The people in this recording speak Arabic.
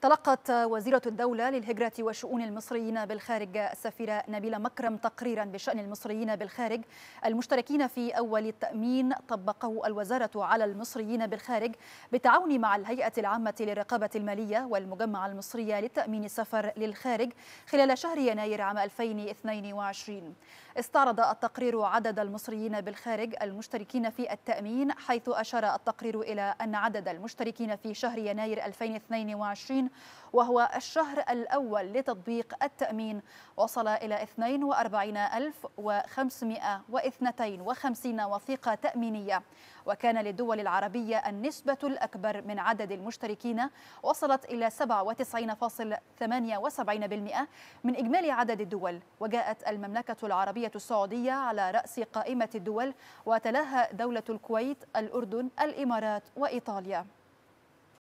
تلقت وزيرة الدولة للهجرة وشؤون المصريين بالخارج السفيرة نبيلة مكرم تقريرا بشأن المصريين بالخارج المشتركين في أول التأمين طبقه الوزارة على المصريين بالخارج بالتعاون مع الهيئة العامة للرقابة المالية والمجمع المصرية للتأمين السفر للخارج خلال شهر يناير عام 2022 استعرض التقرير عدد المصريين بالخارج المشتركين في التأمين حيث أشار التقرير إلى أن عدد المشتركين في شهر يناير 2022 وهو الشهر الأول لتطبيق التأمين وصل إلى 42552 وثيقة تأمينية وكان للدول العربية النسبة الأكبر من عدد المشتركين وصلت إلى 97.78% من إجمالي عدد الدول وجاءت المملكة العربية السعودية على رأس قائمة الدول وتلاها دولة الكويت الأردن الإمارات وإيطاليا